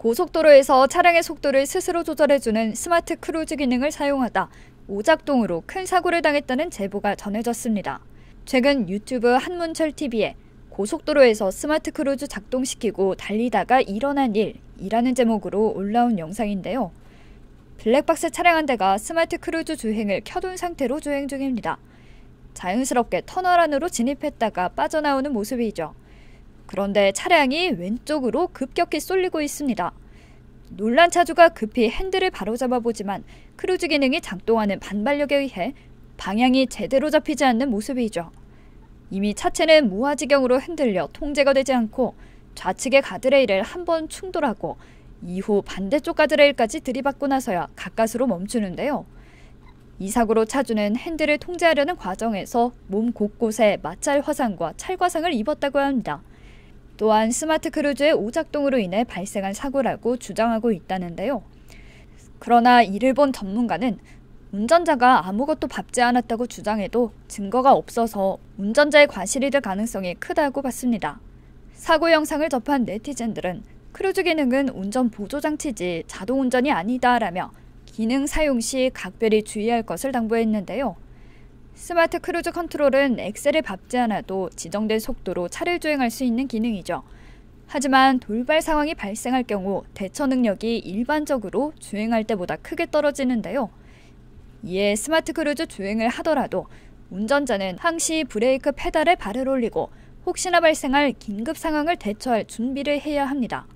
고속도로에서 차량의 속도를 스스로 조절해주는 스마트 크루즈 기능을 사용하다 오작동으로 큰 사고를 당했다는 제보가 전해졌습니다. 최근 유튜브 한문철 TV에 고속도로에서 스마트 크루즈 작동시키고 달리다가 일어난 일이라는 제목으로 올라온 영상인데요. 블랙박스 차량 한 대가 스마트 크루즈 주행을 켜둔 상태로 주행 중입니다. 자연스럽게 터널 안으로 진입했다가 빠져나오는 모습이죠. 그런데 차량이 왼쪽으로 급격히 쏠리고 있습니다. 놀란 차주가 급히 핸들을 바로잡아 보지만 크루즈 기능이 작동하는 반발력에 의해 방향이 제대로 잡히지 않는 모습이죠. 이미 차체는 무화지경으로 흔들려 통제가 되지 않고 좌측의 가드레일을 한 번 충돌하고 이후 반대쪽 가드레일까지 들이받고 나서야 가까스로 멈추는데요. 이 사고로 차주는 핸들을 통제하려는 과정에서 몸 곳곳에 마찰 화상과 찰과상을 입었다고 합니다. 또한 스마트 크루즈의 오작동으로 인해 발생한 사고라고 주장하고 있다는데요. 그러나 이를 본 전문가는 운전자가 아무것도 밟지 않았다고 주장해도 증거가 없어서 운전자의 과실이 될 가능성이 크다고 봤습니다. 사고 영상을 접한 네티즌들은 크루즈 기능은 운전 보조 장치지 자동 운전이 아니다라며 기능 사용 시 각별히 주의할 것을 당부했는데요. 스마트 크루즈 컨트롤은 엑셀을 밟지 않아도 지정된 속도로 차를 주행할 수 있는 기능이죠. 하지만 돌발 상황이 발생할 경우 대처 능력이 일반적으로 주행할 때보다 크게 떨어지는데요. 이에 스마트 크루즈 주행을 하더라도 운전자는 항시 브레이크 페달을 발을 올리고 혹시나 발생할 긴급 상황을 대처할 준비를 해야 합니다.